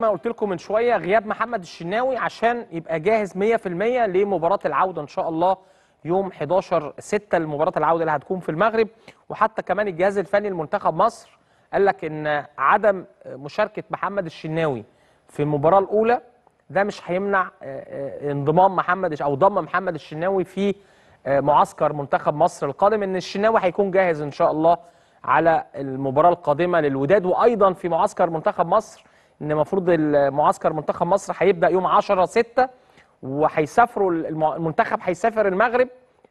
ما قلت لكم من شويه غياب محمد الشناوي عشان يبقى جاهز 100% لمباراه العوده ان شاء الله يوم 11 6 لمباراه العوده اللي هتكون في المغرب وحتى كمان الجهاز الفني لمنتخب مصر قال لك ان عدم مشاركه محمد الشناوي في المباراه الاولى ده مش هيمنع آه، آه، انضمام محمد او ضم محمد الشناوي في آه، معسكر منتخب مصر القادم ان الشناوي هيكون جاهز ان شاء الله على المباراه القادمه للوداد وايضا في معسكر منتخب مصر ان المفروض المعسكر منتخب مصر هيبدا يوم 10 6 وهيسافروا المنتخب هيسافر المغرب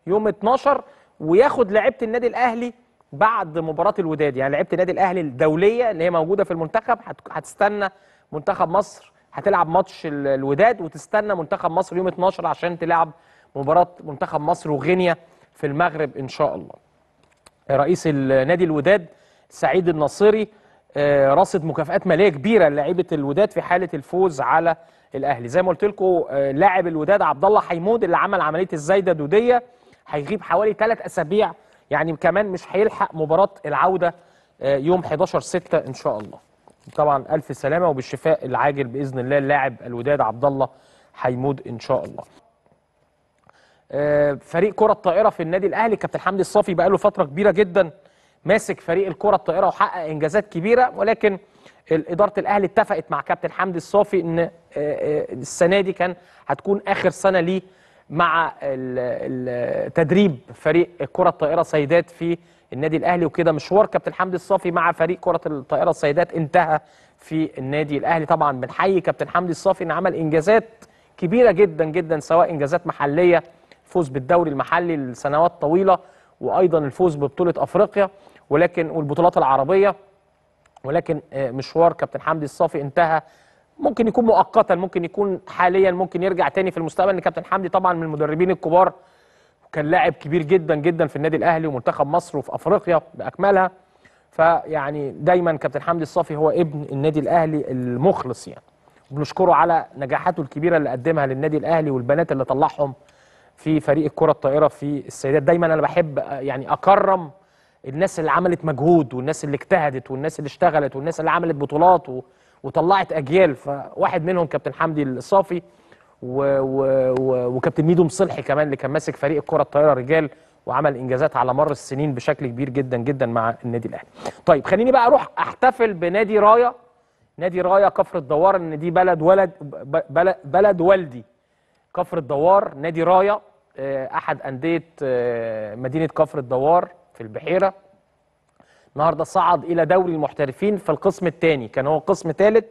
يوم 12 وياخد لعيبه النادي الاهلي بعد مباراه الوداد يعني لعيبه النادي الاهلي الدوليه اللي هي موجوده في المنتخب هتستنى منتخب مصر هتلعب ماتش الوداد وتستنى منتخب مصر يوم 12 عشان تلعب مباراه منتخب مصر وغينيا في المغرب ان شاء الله رئيس النادي الوداد سعيد النصيري آه، رصد مكافئات ماليه كبيره للاعيبه الوداد في حاله الفوز على الاهلي زي ما قلت لكم آه، لاعب الوداد عبد الله حيمود اللي عمل عمليه الزايده دوديه هيغيب حوالي ثلاث اسابيع يعني كمان مش هيلحق مباراه العوده آه، يوم 11 6 ان شاء الله طبعا الف سلامه وبالشفاء العاجل باذن الله اللاعب الوداد عبد الله حيمود ان شاء الله فريق كره الطائره في النادي الاهلي كابتن حمدي الصافي بقى له فتره كبيره جدا ماسك فريق الكره الطائره وحقق انجازات كبيره ولكن اداره الاهلي اتفقت مع كابتن حمدي الصافي ان آه، آه، السنه دي كان هتكون اخر سنه ليه مع تدريب فريق كره الطائره سيدات في النادي الاهلي وكده مشوار كابتن حمدي الصافي مع فريق كره الطائره السيدات انتهى في النادي الاهلي طبعا بنحيي كابتن حمدي الصافي ان عمل انجازات كبيره جدا جدا سواء انجازات محليه فوز بالدوري المحلي لسنوات طويله وايضا الفوز ببطوله افريقيا ولكن والبطولات العربيه ولكن آه، مشوار كابتن حمدي الصافي انتهى ممكن يكون مؤقتا ممكن يكون حاليا ممكن يرجع تاني في المستقبل ان كابتن حمدي طبعا من المدربين الكبار وكان لاعب كبير جدا جدا في النادي الاهلي ومنتخب مصر وفي افريقيا باكملها فيعني دايما كابتن حمدي الصافي هو ابن النادي الاهلي المخلص يعني بنشكره على نجاحاته الكبيره اللي قدمها للنادي الاهلي والبنات اللي طلعهم في فريق الكره الطائره في السيدات دايما انا بحب آه، يعني اكرم الناس اللي عملت مجهود والناس اللي اجتهدت والناس اللي اشتغلت والناس اللي عملت بطولات وطلعت اجيال فواحد منهم كابتن حمدي الصافي و... و... و... وكابتن ميدو مصلحي كمان اللي كان ماسك فريق الكره الطايره رجال وعمل انجازات على مر السنين بشكل كبير جدا جدا مع النادي الاهلي. طيب خليني بقى اروح احتفل بنادي رايه نادي رايه كفر الدوار ان دي بلد ولد بلد, بلد والدي كفر الدوار نادي رايه آه، احد انديه آه، مدينه كفر الدوار في البحيرة النهاردة صعد إلى دوري المحترفين في القسم الثاني كان هو قسم ثالث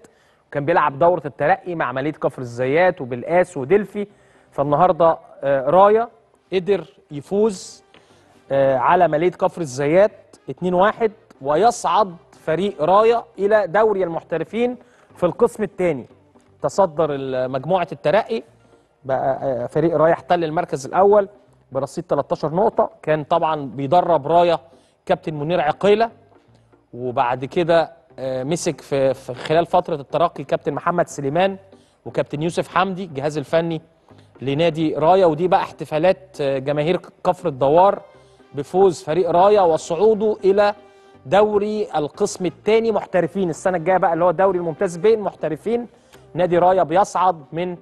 وكان بيلعب دورة الترقي مع مالية كفر الزيات وبالقاس ودلفي فالنهاردة آه، رايا قدر يفوز آه، على مالية كفر الزيات 2-1 ويصعد فريق رايا إلى دوري المحترفين في القسم الثاني تصدر مجموعة الترقي بقى آه، فريق رايا احتل المركز الأول برصيد 13 نقطة كان طبعا بيدرب راية كابتن منير عقيلة وبعد كده آه، مسك في خلال فترة الترقي كابتن محمد سليمان وكابتن يوسف حمدي الجهاز الفني لنادي راية ودي بقى احتفالات آه، جماهير كفر الدوار بفوز فريق راية وصعوده إلى دوري القسم الثاني محترفين السنة الجاية بقى اللي هو دوري الممتاز بين محترفين نادي راية بيصعد من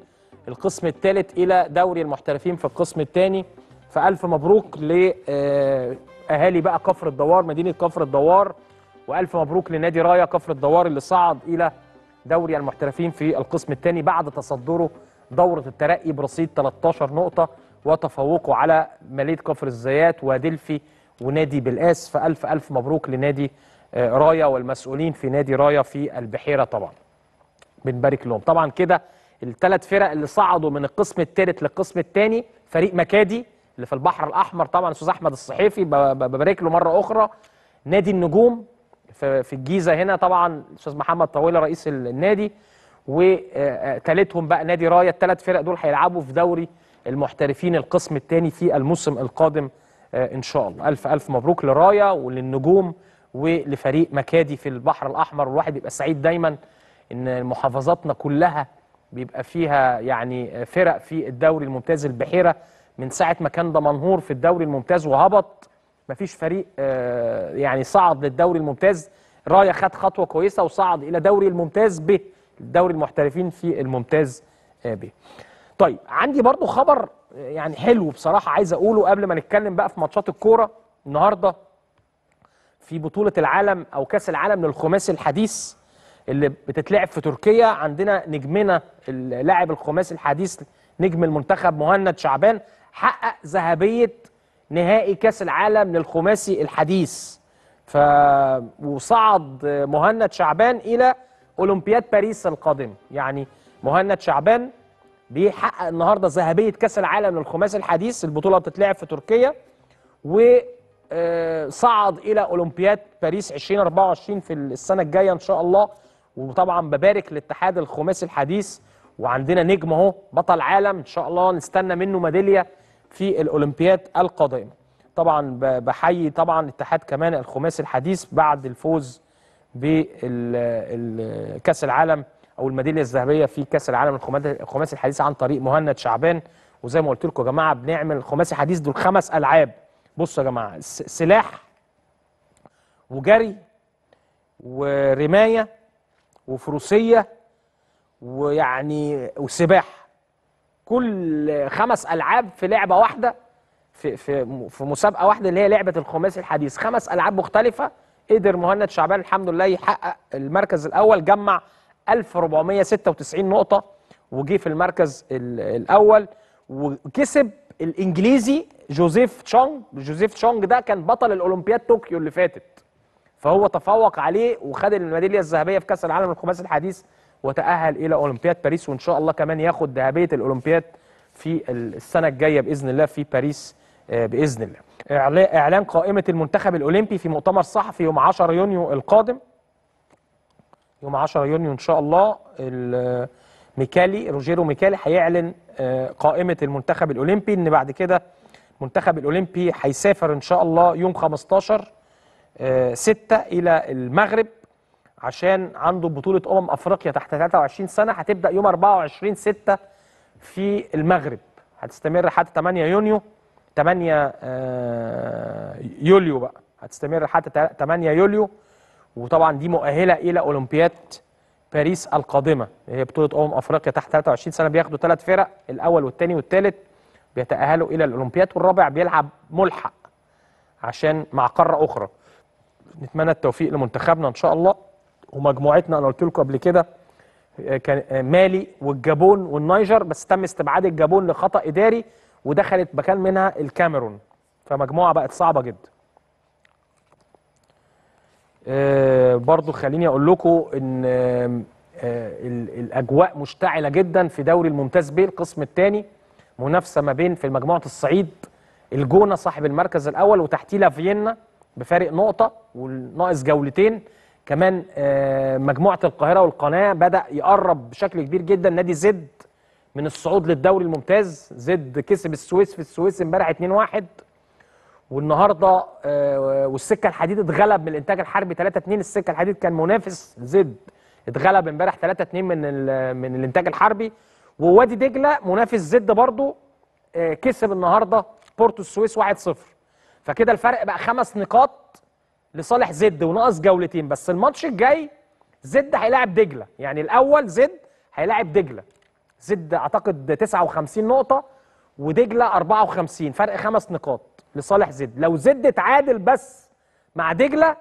القسم الثالث إلى دوري المحترفين في القسم الثاني فالف مبروك لاهالي آه، بقى كفر الدوار مدينه كفر الدوار والف مبروك لنادي رايا كفر الدوار اللي صعد الى دوري المحترفين في القسم الثاني بعد تصدره دوره الترقي برصيد 13 نقطه وتفوقه على ماليه كفر الزيات ودلفي ونادي بالاس فالف الف مبروك لنادي آه، رايا والمسؤولين في نادي رايا في البحيره طبعا بنبارك لهم طبعا كده الثلاث فرق اللي صعدوا من القسم الثالث للقسم الثاني فريق مكادي اللي في البحر الاحمر طبعا استاذ احمد الصحيفي ببارك له مره اخرى نادي النجوم في الجيزه هنا طبعا استاذ محمد طويله رئيس النادي وثالثهم بقى نادي رايه الثلاث فرق دول هيلعبوا في دوري المحترفين القسم الثاني في الموسم القادم آه، ان شاء الله الف الف مبروك لرايه وللنجوم ولفريق مكادي في البحر الاحمر والواحد يبقى سعيد دايما ان محافظاتنا كلها بيبقى فيها يعني آه، فرق في الدوري الممتاز البحيره من ساعه ما كان دمنهور في الدوري الممتاز وهبط مفيش فريق آه، يعني صعد للدوري الممتاز رايا خد خطوه كويسه وصعد الى دوري الممتاز ب دوري المحترفين في الممتاز آه، ب طيب عندي برضو خبر آه، يعني حلو بصراحه عايز اقوله قبل ما نتكلم بقى في ماتشات الكوره النهارده في بطوله العالم او كاس العالم للخماسي الحديث اللي بتتلعب في تركيا عندنا نجمنا اللاعب الخماسي الحديث نجم المنتخب مهند شعبان حقق ذهبيه نهائي كاس العالم للخماسي الحديث ف وصعد مهند شعبان الى اولمبياد باريس القادمه يعني مهند شعبان بيحقق النهارده ذهبيه كاس العالم للخماسي الحديث البطوله بتتلعب في تركيا و آه، صعد الى اولمبياد باريس 2024 في السنه الجايه ان شاء الله وطبعا ببارك للاتحاد الخماسي الحديث وعندنا نجم اهو بطل عالم ان شاء الله نستنى منه ميداليه في الاولمبياد القادمه طبعا بحيي طبعا اتحاد كمان الخماسي الحديث بعد الفوز بكاس العالم او الميداليه الذهبيه في كاس العالم الخماسي الحديث عن طريق مهند شعبان وزي ما قلت لكم يا جماعه بنعمل الخماسي الحديث دول خمس العاب بصوا يا جماعه سلاح وجري ورمايه وفروسيه ويعني وسباحه كل خمس العاب في لعبه واحده في في في مسابقه واحده اللي هي لعبه الخماسي الحديث خمس العاب مختلفه قدر مهند شعبان الحمد لله يحقق المركز الاول جمع 1496 نقطه وجي في المركز الاول وكسب الانجليزي جوزيف تشونج جوزيف تشونج ده كان بطل الاولمبياد طوكيو اللي فاتت فهو تفوق عليه وخد الميداليه الذهبيه في كاس العالم الخماسي الحديث وتأهل إلى أولمبياد باريس وإن شاء الله كمان ياخد ذهبية الأولمبياد في السنة الجاية بإذن الله في باريس آه، بإذن الله إعلان قائمة المنتخب الأولمبي في مؤتمر صحفي يوم 10 يونيو القادم يوم 10 يونيو إن شاء الله ميكالي روجيرو ميكالي هيعلن آه، قائمة المنتخب الأولمبي إن بعد كده المنتخب الأولمبي هيسافر إن شاء الله يوم 15 6 آه، إلى المغرب عشان عنده بطولة أمم أفريقيا تحت 23 سنة هتبدأ يوم 24 6 في المغرب هتستمر حتى 8 يونيو 8 آه، يوليو بقى هتستمر حتى 8 يوليو وطبعا دي مؤهلة إلى أولمبياد باريس القادمة هي بطولة أمم أفريقيا تحت 23 سنة بياخدوا ثلاث فرق الأول والثاني والثالث بيتأهلوا إلى الأولمبياد والرابع بيلعب ملحق عشان مع قارة أخرى نتمنى التوفيق لمنتخبنا إن شاء الله ومجموعتنا انا قلت لكم قبل كده آه، كان آه، مالي والجابون والنيجر بس تم استبعاد الجابون لخطا اداري ودخلت مكان منها الكاميرون فمجموعه بقت صعبه جدا آه، برضو خليني اقول لكم ان الاجواء مشتعله جدا في دوري الممتاز بيه القسم الثاني منافسه ما بين في مجموعه الصعيد الجونه صاحب المركز الاول وتحتيه فيينا بفارق نقطه وناقص جولتين كمان آه، مجموعه القاهره والقناه بدا يقرب بشكل كبير جدا نادي زد من الصعود للدوري الممتاز زد كسب السويس في السويس امبارح 2-1 والنهارده آه، والسكه الحديد اتغلب من الانتاج الحربي 3-2 السكه الحديد كان منافس زد اتغلب امبارح 3-2 من من الانتاج الحربي ووادي دجله منافس زد برضه آه، كسب النهارده بورتو السويس 1-0 فكده الفرق بقى خمس نقاط لصالح زد وناقص جولتين بس الماتش الجاي زد هيلاعب دجله يعني الاول زد هيلاعب دجله زد اعتقد 59 نقطه ودجله 54 فرق خمس نقاط لصالح زد لو زد اتعادل بس مع دجله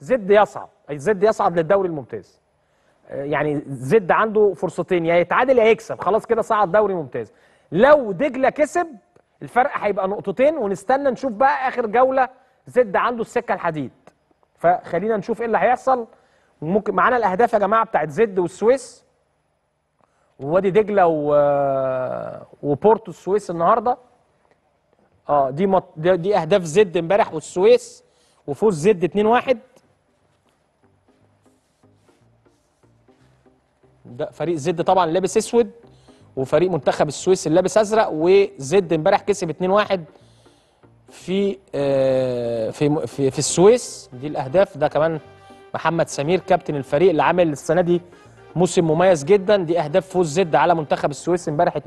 زد يصعد اي زد يصعد للدوري الممتاز يعني زد عنده فرصتين يا يتعادل يا يكسب خلاص كده صعد دوري ممتاز لو دجله كسب الفرق هيبقى نقطتين ونستنى نشوف بقى اخر جوله زد عنده السكه الحديد فخلينا نشوف ايه اللي هيحصل ممكن معانا الاهداف يا جماعه بتاعت زد والسويس ووادي دجله و... وبورتو السويس النهارده اه دي مط... دي اهداف زد امبارح والسويس وفوز زد 2-1 ده فريق زد طبعا لابس اسود وفريق منتخب السويس اللي لابس ازرق وزد امبارح كسب 2-1 في آه، في في, في السويس دي الاهداف ده كمان محمد سمير كابتن الفريق اللي عامل السنه دي موسم مميز جدا دي اهداف فوز زد على منتخب السويس امبارح 2-1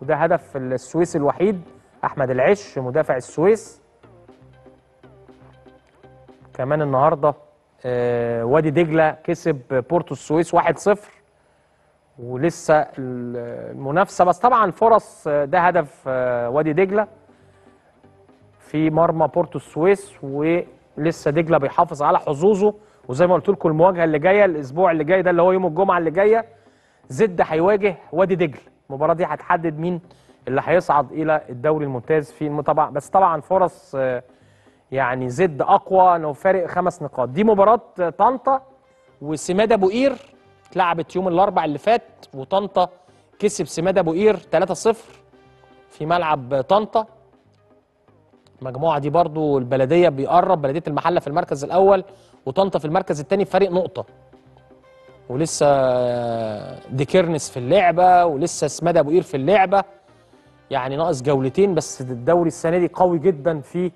وده هدف السويس الوحيد احمد العش مدافع السويس كمان النهارده آه، وادي دجله كسب بورتو السويس 1-0 ولسه المنافسه بس طبعا فرص آه، ده هدف وادي دجله في مرمى بورتو السويس ولسه دجله بيحافظ على حظوظه وزي ما قلت لكم المواجهه اللي جايه الاسبوع اللي جاي ده اللي هو يوم الجمعه اللي جايه زد هيواجه وادي دجله المباراه دي هتحدد مين اللي هيصعد الى الدوري الممتاز في طبعا بس طبعا فرص آه، يعني زد اقوى لو فارق خمس نقاط دي مباراه آه، طنطا وسماده ابو قير اتلعبت يوم الاربع اللي فات وطنطا كسب سماده ابو قير 3-0 في ملعب طنطا المجموعه دي برضو البلديه بيقرب بلديه المحله في المركز الاول وطنطا في المركز الثاني بفريق نقطه ولسه ديكيرنس في اللعبه ولسه سمد ابو قير في اللعبه يعني ناقص جولتين بس الدوري السنه دي قوي جدا في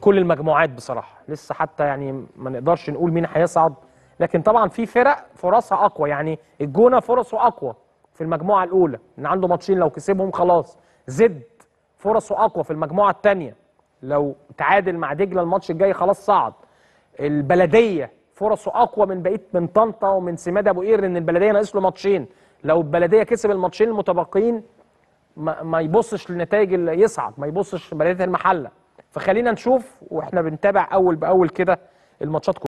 كل المجموعات بصراحه لسه حتى يعني ما نقدرش نقول مين هيصعد لكن طبعا في فرق فرصها اقوى يعني الجونه فرصه اقوى في المجموعه الاولى ان عنده ماتشين لو كسبهم خلاص زد فرصه اقوى في المجموعه الثانيه لو تعادل مع دجله الماتش الجاي خلاص صعد البلديه فرصه اقوى من بقيه من طنطا ومن سماد ابو قير لان البلديه ناقص له ماتشين لو البلديه كسب الماتشين المتبقيين ما, ما يبصش للنتائج اللي يصعد ما يبصش بلديه المحله فخلينا نشوف واحنا بنتابع اول باول كده الماتشات